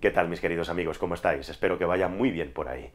¿Qué tal mis queridos amigos? ¿Cómo estáis? Espero que vaya muy bien por ahí.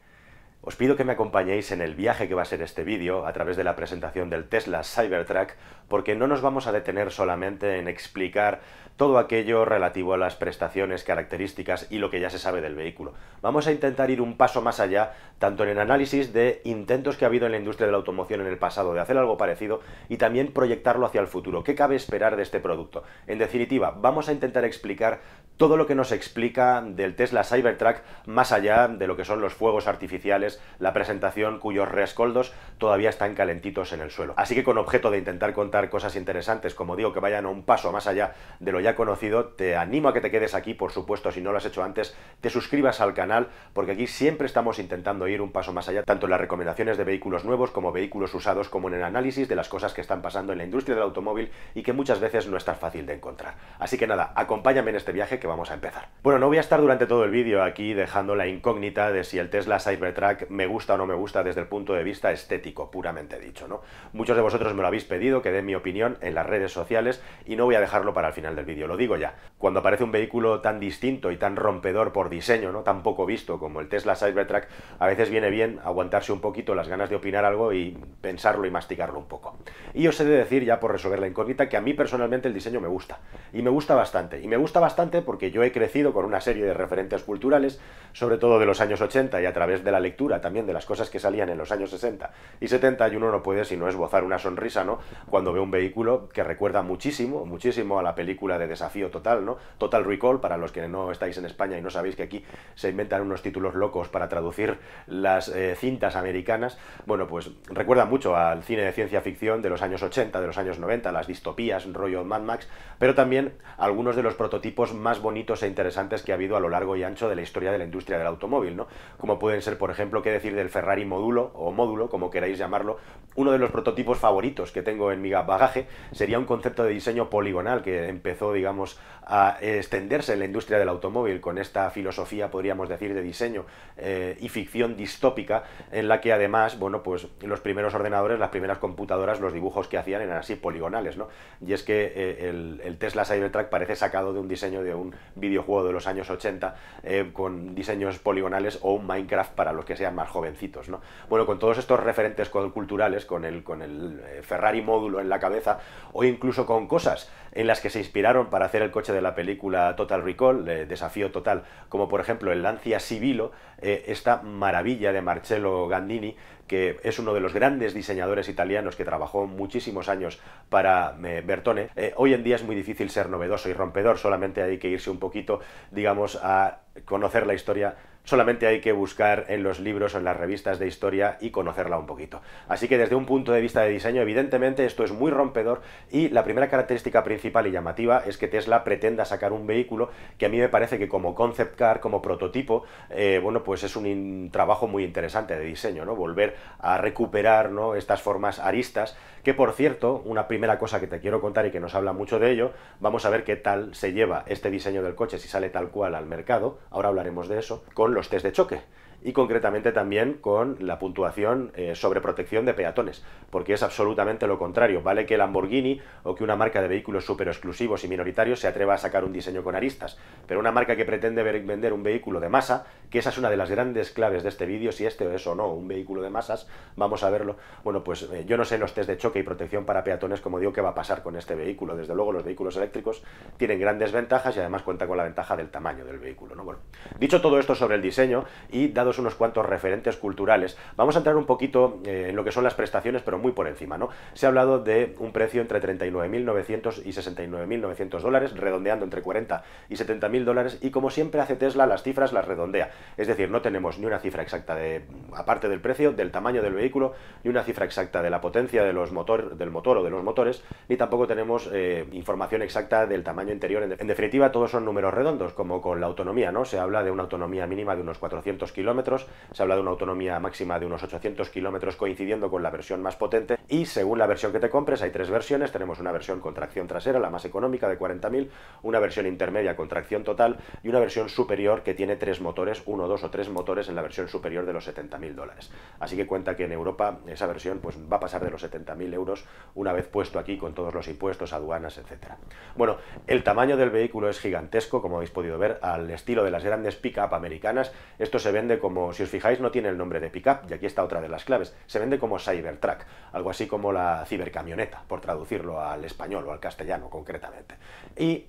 Os pido que me acompañéis en el viaje que va a ser este vídeo a través de la presentación del Tesla Cybertruck porque no nos vamos a detener solamente en explicar todo aquello relativo a las prestaciones, características y lo que ya se sabe del vehículo. Vamos a intentar ir un paso más allá, tanto en el análisis de intentos que ha habido en la industria de la automoción en el pasado de hacer algo parecido y también proyectarlo hacia el futuro. ¿Qué cabe esperar de este producto? En definitiva, vamos a intentar explicar todo lo que nos explica del Tesla Cybertruck más allá de lo que son los fuegos artificiales la presentación cuyos rescoldos todavía están calentitos en el suelo. Así que con objeto de intentar contar cosas interesantes, como digo, que vayan un paso más allá de lo ya conocido, te animo a que te quedes aquí, por supuesto, si no lo has hecho antes, te suscribas al canal, porque aquí siempre estamos intentando ir un paso más allá, tanto en las recomendaciones de vehículos nuevos como vehículos usados, como en el análisis de las cosas que están pasando en la industria del automóvil y que muchas veces no es tan fácil de encontrar. Así que nada, acompáñame en este viaje que vamos a empezar. Bueno, no voy a estar durante todo el vídeo aquí dejando la incógnita de si el Tesla Cybertruck me gusta o no me gusta desde el punto de vista estético, puramente dicho. ¿no? Muchos de vosotros me lo habéis pedido, que dé mi opinión en las redes sociales y no voy a dejarlo para el final del vídeo, lo digo ya. Cuando aparece un vehículo tan distinto y tan rompedor por diseño, ¿no? tan poco visto como el Tesla Cybertruck, a veces viene bien aguantarse un poquito las ganas de opinar algo y pensarlo y masticarlo un poco. Y os he de decir, ya por resolver la incógnita, que a mí personalmente el diseño me gusta. Y me gusta bastante. Y me gusta bastante porque yo he crecido con una serie de referentes culturales, sobre todo de los años 80 y a través de la lectura también de las cosas que salían en los años 60 y 70 y uno no puede sino esbozar una sonrisa, ¿no? Cuando ve un vehículo que recuerda muchísimo, muchísimo a la película de Desafío Total, ¿no? Total Recall, para los que no estáis en España y no sabéis que aquí se inventan unos títulos locos para traducir las eh, cintas americanas, bueno, pues recuerda mucho al cine de ciencia ficción de los años 80, de los años 90, las distopías, rollo Mad Max, pero también algunos de los prototipos más bonitos e interesantes que ha habido a lo largo y ancho de la historia de la industria del automóvil, ¿no? Como pueden ser, por ejemplo, lo que decir del Ferrari módulo o módulo, como queráis llamarlo. Uno de los prototipos favoritos que tengo en mi bagaje sería un concepto de diseño poligonal que empezó, digamos, a extenderse en la industria del automóvil con esta filosofía, podríamos decir, de diseño eh, y ficción distópica, en la que además, bueno, pues los primeros ordenadores, las primeras computadoras, los dibujos que hacían eran así poligonales, ¿no? Y es que eh, el, Tesla Cybertruck parece sacado de un diseño de un videojuego de los años 80 eh, con diseños poligonales o un Minecraft para los que se más jovencitos. ¿no? Bueno, con todos estos referentes culturales, con el, eh, Ferrari módulo en la cabeza, o incluso con cosas en las que se inspiraron para hacer el coche de la película Total Recall, Desafío Total, como por ejemplo el Lancia Sibilo, eh, esta maravilla de Marcello Gandini, que es uno de los grandes diseñadores italianos que trabajó muchísimos años para eh, Bertone, hoy en día es muy difícil ser novedoso y rompedor, solamente hay que irse un poquito, digamos, a conocer la historia solamente hay que buscar en los libros o en las revistas de historia y conocerla un poquito. Así que desde un punto de vista de diseño, evidentemente esto es muy rompedor y la primera característica principal y llamativa es que Tesla pretenda sacar un vehículo que a mí me parece que como concept car, como prototipo, eh, bueno, pues es un trabajo muy interesante de diseño, ¿no? Volver a recuperar ¿no? estas formas aristas, que por cierto, una primera cosa que te quiero contar y que nos habla mucho de ello, vamos a ver qué tal se lleva este diseño del coche si sale tal cual al mercado, ahora hablaremos de eso, con los test de choque y concretamente también con la puntuación eh, sobre protección de peatones, porque es absolutamente lo contrario. Vale que Lamborghini o que una marca de vehículos super exclusivos y minoritarios se atreva a sacar un diseño con aristas, pero una marca que pretende vender un vehículo de masa, que esa es una de las grandes claves de este vídeo, si este es o no un vehículo de masas, vamos a verlo. Bueno, pues eh, yo no sé los test de choque y protección para peatones, como digo, qué va a pasar con este vehículo. Desde luego los vehículos eléctricos tienen grandes ventajas y además cuenta con la ventaja del tamaño del vehículo. ¿no? Bueno, dicho todo esto sobre el diseño y dado unos cuantos referentes culturales, vamos a entrar un poquito eh, en lo que son las prestaciones, pero muy por encima. ¿no? Se ha hablado de un precio entre 39.900 y 69.900 dólares, redondeando entre 40 y 70.000 dólares, y como siempre hace Tesla, las cifras las redondea. Es decir, no tenemos ni una cifra exacta de, aparte del precio, del tamaño del vehículo, ni una cifra exacta de la potencia de los del motor o de los motores, ni tampoco tenemos eh, información exacta del tamaño interior. En definitiva, todos son números redondos, como con la autonomía, ¿no? Se habla de una autonomía mínima de unos 400 kilómetros, se se habla de una autonomía máxima de unos 800 kilómetros coincidiendo con la versión más potente y según la versión que te compres hay tres versiones, tenemos una versión con tracción trasera, la más económica de 40.000, una versión intermedia con tracción total y una versión superior que tiene tres motores, uno, dos o tres motores en la versión superior de los 70.000 dólares. Así que cuenta que en Europa esa versión pues, va a pasar de los 70.000 euros una vez puesto aquí con todos los impuestos, aduanas, etcétera. Bueno, el tamaño del vehículo es gigantesco, como habéis podido ver, al estilo de las grandes pick-up americanas. Esto se vende como como, si os fijáis, no tiene el nombre de pickup, y aquí está otra de las claves, se vende como Cybertruck, algo así como la cibercamioneta, por traducirlo al español o al castellano concretamente. Y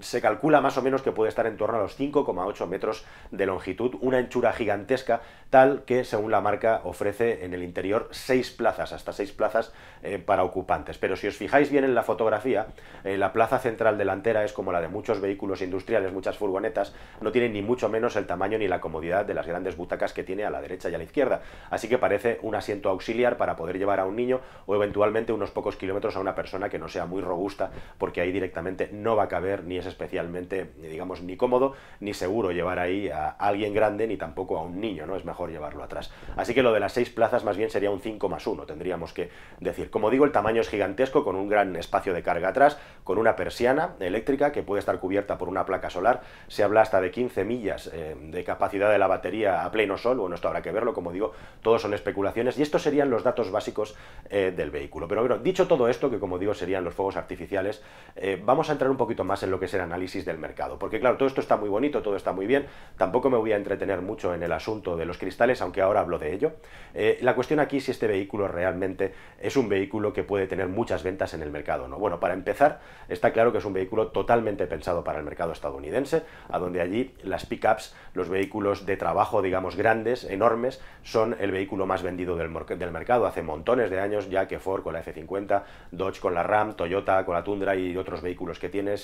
se calcula más o menos que puede estar en torno a los 5,8 metros de longitud, una anchura gigantesca, tal que según la marca ofrece en el interior seis plazas, hasta seis plazas eh, para ocupantes. Pero si os fijáis bien en la fotografía, eh, la plaza central delantera es como la de muchos vehículos industriales, muchas furgonetas, no tiene ni mucho menos el tamaño ni la comodidad de las grandes butacas que tiene a la derecha y a la izquierda, así que parece un asiento auxiliar para poder llevar a un niño o eventualmente unos pocos kilómetros a una persona que no sea muy robusta, porque ahí directamente no va a caber ni es especialmente, digamos, ni cómodo ni seguro llevar ahí a alguien grande ni tampoco a un niño, ¿no? Es mejor llevarlo atrás. Así que lo de las seis plazas más bien sería un 5 más 1, tendríamos que decir. Como digo, el tamaño es gigantesco, con un gran espacio de carga atrás, con una persiana eléctrica que puede estar cubierta por una placa solar. Se habla hasta de 15 millas eh, de capacidad de la batería a pleno sol, bueno, esto habrá que verlo, como digo, todo son especulaciones y estos serían los datos básicos eh, del vehículo. Pero bueno, dicho todo esto, que como digo serían los fuegos artificiales, eh, vamos a entrar un poquito más en lo que es el análisis del mercado. Porque claro, todo esto está muy bonito, todo está muy bien, tampoco me voy a entretener mucho en el asunto de los cristales, aunque ahora hablo de ello. Eh, la cuestión aquí es si este vehículo realmente es un vehículo que puede tener muchas ventas en el mercado. ¿no? Bueno, para empezar, está claro que es un vehículo totalmente pensado para el mercado estadounidense, a donde allí las pickups, los vehículos de trabajo, digamos, grandes, enormes, son el vehículo más vendido del, del mercado. Hace montones de años ya que Ford con la F50, Dodge con la Ram, Toyota con la Tundra y otros vehículos que tiene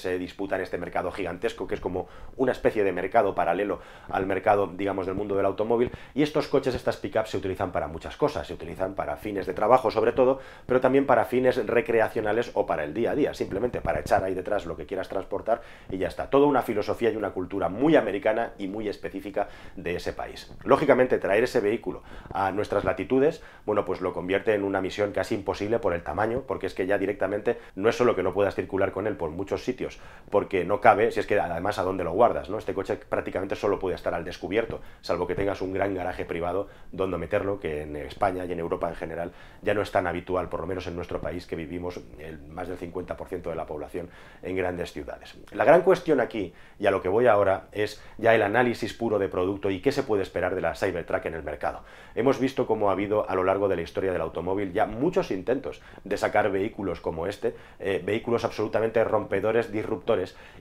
en este mercado gigantesco, que es como una especie de mercado paralelo al mercado, digamos, del mundo del automóvil. Y estos coches, estas pickups, se utilizan para muchas cosas. Se utilizan para fines de trabajo, sobre todo, pero también para fines recreacionales o para el día a día, simplemente para echar ahí detrás lo que quieras transportar y ya está. Toda una filosofía y una cultura muy americana y muy específica de ese país. Lógicamente, traer ese vehículo a nuestras latitudes, bueno, pues lo convierte en una misión casi imposible por el tamaño, porque es que ya directamente no es solo que no puedas circular con él por muchos sitios, porque no cabe, si es que además a dónde lo guardas, ¿no? Este coche prácticamente solo puede estar al descubierto, salvo que tengas un gran garaje privado donde meterlo, que en España y en Europa en general ya no es tan habitual, por lo menos en nuestro país que vivimos más del 50% de la población en grandes ciudades. La gran cuestión aquí, y a lo que voy ahora, es ya el análisis puro de producto y qué se puede esperar de la Cybertruck en el mercado. Hemos visto cómo ha habido a lo largo de la historia del automóvil ya muchos intentos de sacar vehículos como este, eh, vehículos absolutamente rompedores, disruptores,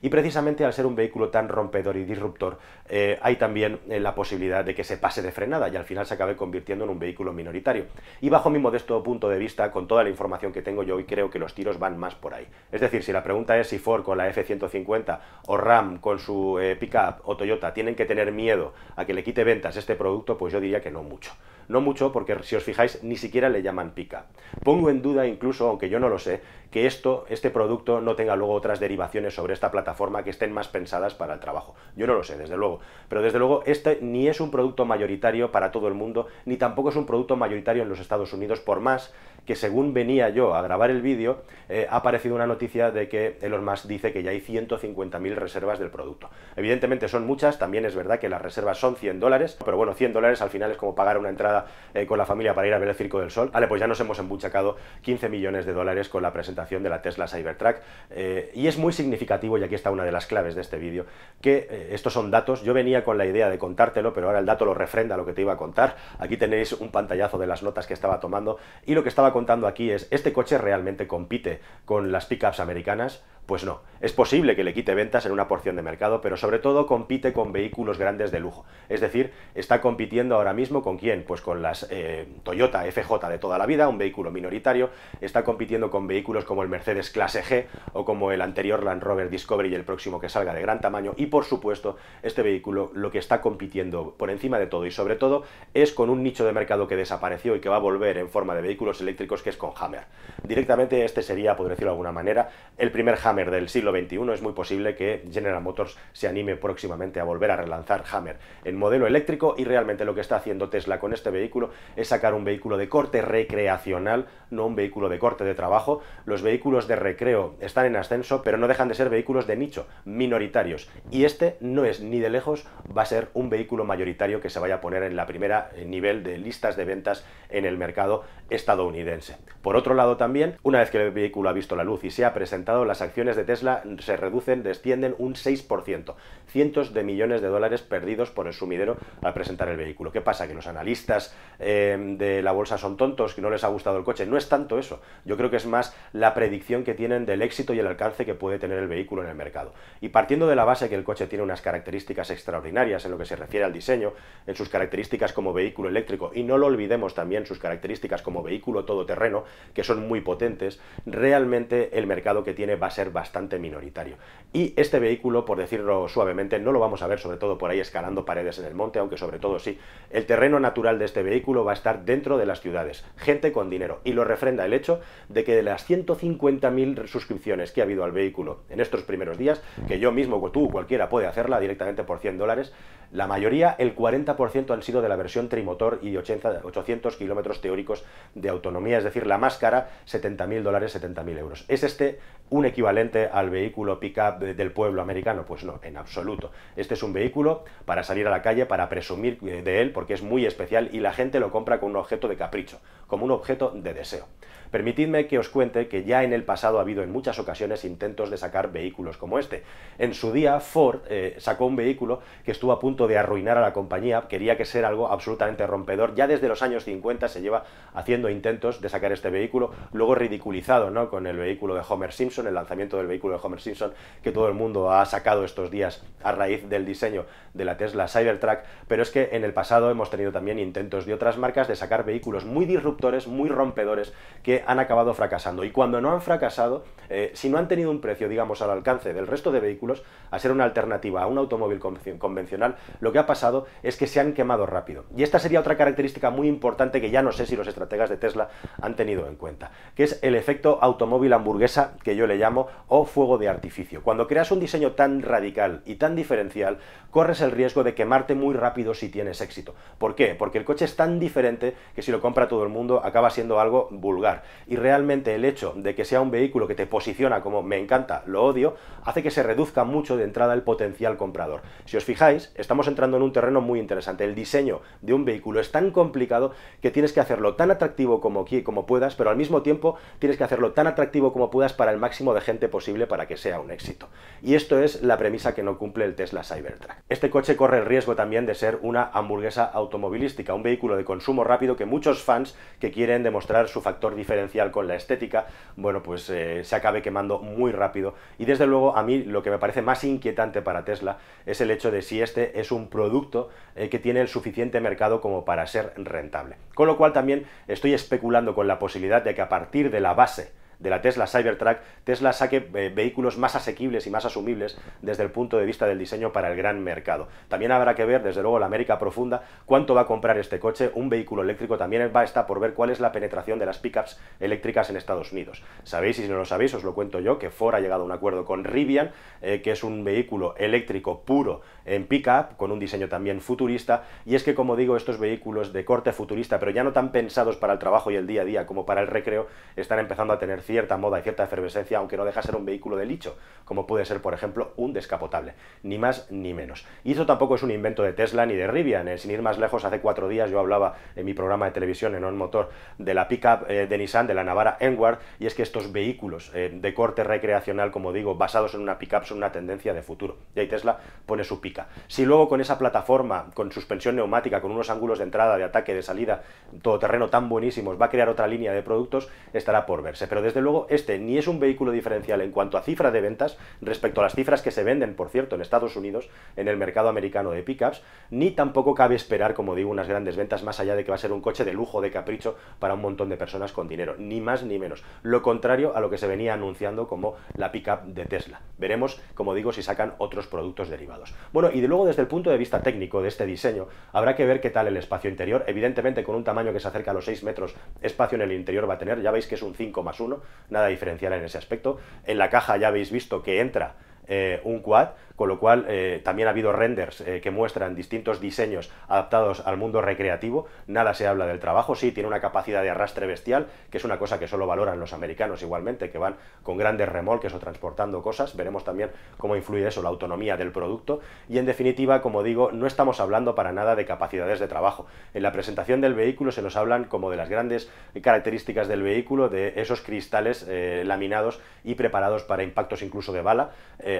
y precisamente al ser un vehículo tan rompedor y disruptor, eh, hay también eh, la posibilidad de que se pase de frenada y al final se acabe convirtiendo en un vehículo minoritario. Y bajo mi modesto punto de vista, con toda la información que tengo yo hoy, creo que los tiros van más por ahí. Es decir, si la pregunta es si Ford con la F-150 o Ram con su pick eh, pickup o Toyota tienen que tener miedo a que le quite ventas este producto, pues yo diría que no mucho. No mucho porque si os fijáis ni siquiera le llaman pica. Pongo en duda incluso, aunque yo no lo sé, que esto, este producto no tenga luego otras derivaciones sobre esta plataforma que estén más pensadas para el trabajo. Yo no lo sé, desde luego. Pero desde luego, este ni es un producto mayoritario para todo el mundo, ni tampoco es un producto mayoritario en los Estados Unidos, por más que según venía yo a grabar el vídeo, eh, ha aparecido una noticia de que Elon Musk dice que ya hay 150.000 reservas del producto. Evidentemente son muchas, también es verdad que las reservas son 100 dólares, pero bueno, 100 dólares al final es como pagar una entrada eh, con la familia para ir a ver el Circo del Sol. Vale, pues ya nos hemos embuchacado 15 millones de dólares con la presentación de la Tesla Cybertruck eh, y es muy significativo y aquí está una de las claves de este vídeo, que eh, estos son datos, yo venía con la idea de contártelo, pero ahora el dato lo refrenda lo que te iba a contar, aquí tenéis un pantallazo de las notas que estaba tomando, y lo que estaba contando aquí es, este coche realmente compite con las pickups americanas, pues no, es posible que le quite ventas en una porción de mercado, pero sobre todo compite con vehículos grandes de lujo. Es decir, está compitiendo ahora mismo con quién? Pues con las eh, Toyota FJ de toda la vida, un vehículo minoritario, está compitiendo con vehículos como el Mercedes Clase G o como el anterior Land Rover Discovery y el próximo que salga de gran tamaño. Y por supuesto, este vehículo lo que está compitiendo por encima de todo y sobre todo es con un nicho de mercado que desapareció y que va a volver en forma de vehículos eléctricos que es con Hammer. Directamente este sería, por decirlo de alguna manera, el primer Hammer del siglo XXI, es muy posible que General Motors se anime próximamente a volver a relanzar Hammer en modelo eléctrico y realmente lo que está haciendo Tesla con este vehículo es sacar un vehículo de corte recreacional, no un vehículo de corte de trabajo. Los vehículos de recreo están en ascenso, pero no dejan de ser vehículos de nicho, minoritarios. Y este no es ni de lejos, va a ser un vehículo mayoritario que se vaya a poner en la primera nivel de listas de ventas en el mercado estadounidense. Por otro lado también, una vez que el vehículo ha visto la luz y se ha presentado, las acciones de Tesla se reducen, descienden un 6%. Cientos de millones de dólares perdidos por el sumidero al presentar el vehículo. ¿Qué pasa? ¿Que los analistas eh, de la bolsa son tontos? ¿Que no les ha gustado el coche? No es tanto eso. Yo creo que es más la predicción que tienen del éxito y el alcance que puede tener el vehículo en el mercado. Y partiendo de la base que el coche tiene unas características extraordinarias en lo que se refiere al diseño, en sus características como vehículo eléctrico, y no lo olvidemos también sus características como vehículo todoterreno, que son muy potentes, realmente el mercado que tiene va a ser bastante minoritario. Y este vehículo, por decirlo suavemente, no lo vamos a ver sobre todo por ahí escalando paredes en el monte, aunque sobre todo sí, el terreno natural de este vehículo va a estar dentro de las ciudades, gente con dinero. Y lo refrenda el hecho de que de las 150.000 suscripciones que ha habido al vehículo en estos primeros días, que yo mismo, tú, cualquiera puede hacerla directamente por 100 dólares, la mayoría, el 40% han sido de la versión trimotor y 800 kilómetros teóricos de autonomía, es decir, la más cara, 70.000 dólares, 70.000 euros. Es este un equivalente al vehículo pickup del pueblo americano? Pues no, en absoluto. Este es un vehículo para salir a la calle, para presumir eh, de él, porque es muy especial y la gente lo compra como un objeto de capricho, como un objeto de deseo. Permitidme que os cuente que ya en el pasado ha habido en muchas ocasiones intentos de sacar vehículos como este. En su día, Ford eh, sacó un vehículo que estuvo a punto de arruinar a la compañía, quería que sea algo absolutamente rompedor. Ya desde los años 50 se lleva haciendo intentos de sacar este vehículo, luego ridiculizado ¿no? con el vehículo de Homer Simpson, el lanzamiento del vehículo de Homer Simpson, que todo el mundo ha sacado estos días a raíz del diseño de la Tesla Cybertruck, pero es que en el pasado hemos tenido también intentos de otras marcas de sacar vehículos muy disruptores, muy rompedores, que han acabado fracasando. Y cuando no han fracasado, eh, si no han tenido un precio, digamos, al alcance del resto de vehículos, a ser una alternativa a un automóvil convencional, lo que ha pasado es que se han quemado rápido. Y esta sería otra característica muy importante que ya no sé si los estrategas de Tesla han tenido en cuenta, que es el efecto automóvil hamburguesa, que yo le llamo, o fuego de artificio. Cuando creas un diseño tan radical y tan diferencial, corres el riesgo de quemarte muy rápido si tienes éxito. ¿Por qué? Porque el coche es tan diferente que si lo compra todo el mundo acaba siendo algo vulgar. Y realmente el hecho de que sea un vehículo que te posiciona como me encanta, lo odio, hace que se reduzca mucho de entrada el potencial comprador. Si os fijáis, estamos entrando en un terreno muy interesante. El diseño de un vehículo es tan complicado que tienes que hacerlo tan atractivo como, como puedas, pero al mismo tiempo tienes que hacerlo tan atractivo como puedas para el máximo de gente posible para que sea un éxito. Y esto es la premisa que no cumple el Tesla Cybertruck. Este coche corre el riesgo también de ser una hamburguesa automovilística, un vehículo de consumo rápido que muchos fans que quieren demostrar su factor diferencial con la estética, bueno, pues eh, se acabe quemando muy rápido. Y desde luego a mí lo que me parece más inquietante para Tesla es el hecho de si este es un producto eh, que tiene el suficiente mercado como para ser rentable. Con lo cual también estoy especulando con la posibilidad de que a partir de la base de la Tesla Cybertruck, Tesla saque eh, vehículos más asequibles y más asumibles desde el punto de vista del diseño para el gran mercado. También habrá que ver, desde luego, la América profunda, cuánto va a comprar este coche, un vehículo eléctrico, también va a estar por ver cuál es la penetración de las pickups eléctricas en Estados Unidos. Sabéis, y si no lo sabéis, os lo cuento yo, que Ford ha llegado a un acuerdo con Rivian, eh, que es un vehículo eléctrico puro en pickup, con un diseño también futurista, y es que, como digo, estos vehículos de corte futurista, pero ya no tan pensados para el trabajo y el día a día como para el recreo, están empezando a tener cierta moda y cierta efervescencia, aunque no deja ser un vehículo de licho, como puede ser, por ejemplo, un descapotable, ni más ni menos. Y eso tampoco es un invento de Tesla ni de Rivian, ¿eh? sin ir más lejos, hace cuatro días yo hablaba en mi programa de televisión en On Motor de la pickup eh, de Nissan, de la Navara Enward, y es que estos vehículos eh, de corte recreacional, como digo, basados en una pickup, son una tendencia de futuro. Y ahí Tesla pone su pickup si luego con esa plataforma, con suspensión neumática, con unos ángulos de entrada, de ataque, de salida, todoterreno tan buenísimos, va a crear otra línea de productos, estará por verse. Pero desde luego este ni es un vehículo diferencial en cuanto a cifra de ventas respecto a las cifras que se venden, por cierto, en Estados Unidos, en el mercado americano de pickups, ni tampoco cabe esperar, como digo, unas grandes ventas más allá de que va a ser un coche de lujo, de capricho para un montón de personas con dinero, ni más ni menos. Lo contrario a lo que se venía anunciando como la pickup de Tesla. Veremos, como digo, si sacan otros productos derivados. Bueno, y luego desde el punto de vista técnico de este diseño, habrá que ver qué tal el espacio interior. Evidentemente, con un tamaño que se acerca a los 6 metros, espacio en el interior va a tener. Ya veis que es un 5 más 1, nada diferencial en ese aspecto. En la caja ya habéis visto que entra eh, un quad, con lo cual eh, también ha habido renders eh, que muestran distintos diseños adaptados al mundo recreativo, nada se habla del trabajo, sí tiene una capacidad de arrastre bestial, que es una cosa que solo valoran los americanos igualmente, que van con grandes remolques o transportando cosas, veremos también cómo influye eso, la autonomía del producto, y en definitiva, como digo, no estamos hablando para nada de capacidades de trabajo. En la presentación del vehículo se nos hablan como de las grandes características del vehículo, de esos cristales eh, laminados y preparados para impactos incluso de bala,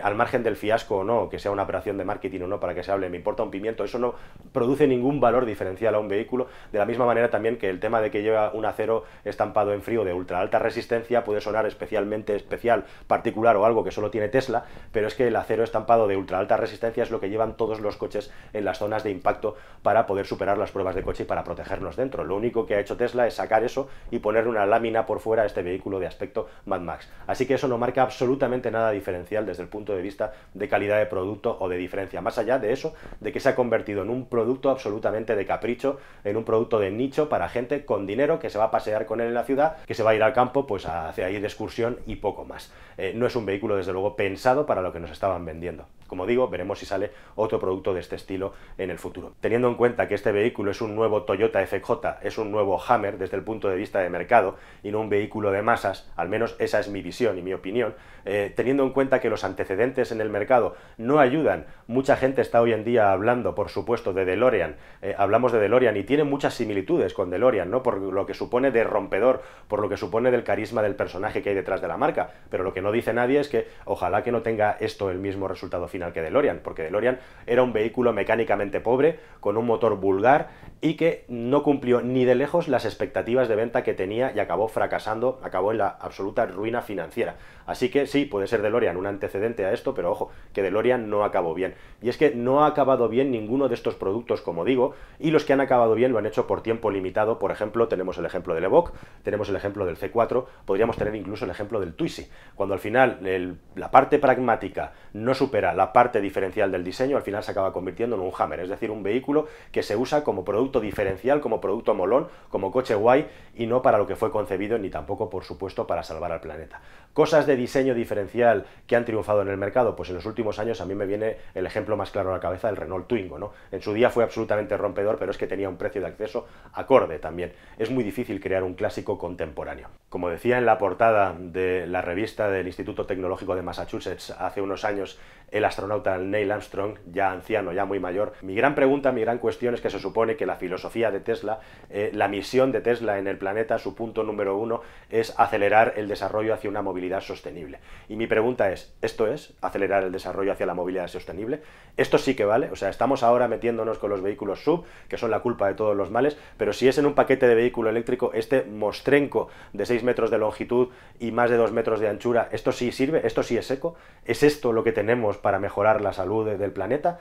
al margen del fiasco no, que sea una operación de marketing o no, para que se hable, me importa un pimiento, eso no produce ningún valor diferencial a un vehículo. De la misma manera también que el tema de que lleva un acero estampado en frío de ultra alta resistencia puede sonar especialmente especial, particular o algo que solo tiene Tesla, pero es que el acero estampado de ultra alta resistencia es lo que llevan todos los coches en las zonas de impacto para poder superar las pruebas de coche y para protegernos dentro. Lo único que ha hecho Tesla es sacar eso y poner una lámina por fuera a este vehículo de aspecto Mad Max. Así que eso no marca absolutamente nada diferencial desde el punto de vista de calidad de producto o de diferencia. Más allá de eso, de que se ha convertido en un producto absolutamente de capricho, en un producto de nicho para gente con dinero que se va a pasear con él en la ciudad, que se va a ir al campo, pues hacia ahí de excursión y poco más. Eh, no es un vehículo, desde luego, pensado para lo que nos estaban vendiendo. Como digo, veremos si sale otro producto de este estilo en el futuro. Teniendo en cuenta que este vehículo es un nuevo Toyota FJ, es un nuevo Hammer desde el punto de vista de mercado y no un vehículo de masas, al menos esa es mi visión y mi opinión, eh, teniendo en cuenta que los antecedentes en el mercado no ayudan, mucha gente está hoy en día hablando, por supuesto, de DeLorean, eh, hablamos de DeLorean y tiene muchas similitudes con DeLorean, ¿no? Por lo que supone de rompedor, por lo que supone del carisma del personaje que hay detrás de la marca, pero lo que no dice nadie es que ojalá que no tenga esto el mismo resultado final que DeLorean, porque DeLorean era un vehículo mecánicamente pobre, con un motor vulgar y que no cumplió ni de lejos las expectativas de venta que tenía y acabó fracasando, acabó en la absoluta ruina financiera. Así que sí, puede ser DeLorean un antecedente a esto, pero ojo, que DeLorean no acabó bien. Y es que no ha acabado bien ninguno de estos productos, como digo, y los que han acabado bien lo han hecho por tiempo limitado. Por ejemplo, tenemos el ejemplo del Evoque, tenemos el ejemplo del C4, podríamos tener incluso el ejemplo del Twizy. Cuando al final la parte pragmática no supera la parte diferencial del diseño, al final se acaba convirtiendo en un Hammer, es decir, un vehículo que se usa como producto diferencial, como producto molón, como coche guay, y no para lo que fue concebido, ni tampoco, por supuesto, para salvar al planeta. Cosas de diseño diferencial que han triunfado en el mercado? Pues en los últimos años a mí me viene el ejemplo más claro a la cabeza del Renault Twingo, ¿no? En su día fue absolutamente rompedor, pero es que tenía un precio de acceso acorde también. Es muy difícil crear un clásico contemporáneo. Como decía en la portada de la revista del Instituto Tecnológico de Massachusetts hace unos años, el astronauta Neil Armstrong, ya anciano, ya muy mayor, mi gran pregunta, mi gran cuestión es que se supone que la filosofía de Tesla, eh, la misión de Tesla en el planeta, su punto número uno, es acelerar el desarrollo hacia una movilidad sostenible y mi pregunta es, ¿esto es acelerar el desarrollo hacia la movilidad sostenible? Esto sí que vale, o sea, estamos ahora metiéndonos con los vehículos sub, que son la culpa de todos los males, pero si es en un paquete de vehículo eléctrico este mostrenco de 6 metros de longitud y más de 2 metros de anchura, ¿esto sí sirve? ¿Esto sí es eco? ¿Es esto lo que tenemos para mejorar la salud del planeta?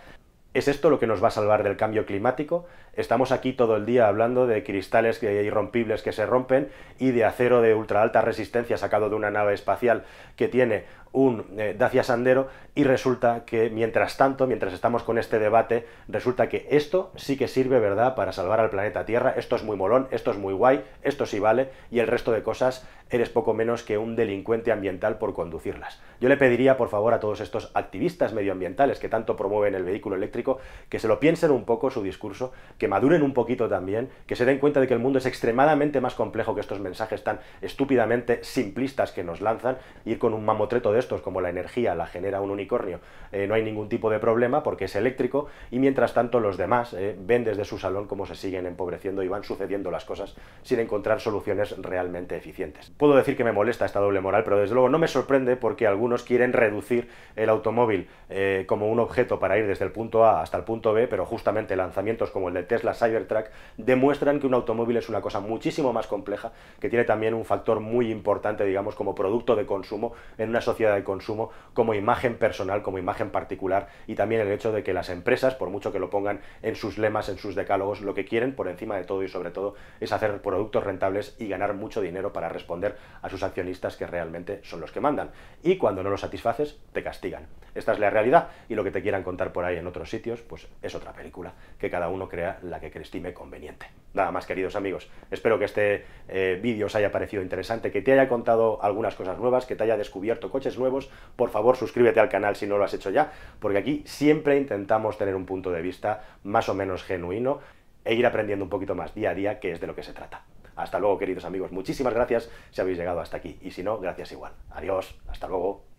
¿Es esto lo que nos va a salvar del cambio climático? Estamos aquí todo el día hablando de cristales irrompibles que se rompen y de acero de ultra alta resistencia sacado de una nave espacial que tiene un eh, Dacia Sandero y resulta que mientras tanto, mientras estamos con este debate, resulta que esto sí que sirve, ¿verdad?, para salvar al planeta Tierra, esto es muy molón, esto es muy guay, esto sí vale y el resto de cosas eres poco menos que un delincuente ambiental por conducirlas. Yo le pediría, por favor, a todos estos activistas medioambientales que tanto promueven el vehículo eléctrico, que se lo piensen un poco su discurso, que maduren un poquito también, que se den cuenta de que el mundo es extremadamente más complejo que estos mensajes tan estúpidamente simplistas que nos lanzan. Ir con un mamotreto de estos, como la energía la genera un unicornio, eh, no hay ningún tipo de problema porque es eléctrico y mientras tanto los demás eh, ven desde su salón cómo se siguen empobreciendo y van sucediendo las cosas sin encontrar soluciones realmente eficientes. Puedo decir que me molesta esta doble moral, pero desde luego no me sorprende porque algunos quieren reducir el automóvil eh, como un objeto para ir desde el punto A hasta el punto B, pero justamente lanzamientos como el del Tesla Cybertruck demuestran que un automóvil es una cosa muchísimo más compleja, que tiene también un factor muy importante, digamos, como producto de consumo en una sociedad de consumo, como imagen personal, como imagen particular y también el hecho de que las empresas, por mucho que lo pongan en sus lemas, en sus decálogos, lo que quieren por encima de todo y sobre todo es hacer productos rentables y ganar mucho dinero para responder a sus accionistas que realmente son los que mandan. Y cuando no lo satisfaces, te castigan. Esta es la realidad y lo que te quieran contar por ahí en otros sitios, pues es otra película que cada uno crea la que estime conveniente. Nada más, queridos amigos. Espero que este eh, vídeo os haya parecido interesante, que te haya contado algunas cosas nuevas, que te haya descubierto coches nuevos. Por favor, suscríbete al canal si no lo has hecho ya, porque aquí siempre intentamos tener un punto de vista más o menos genuino e ir aprendiendo un poquito más día a día, que es de lo que se trata. Hasta luego, queridos amigos. Muchísimas gracias si habéis llegado hasta aquí. Y si no, gracias igual. Adiós. Hasta luego.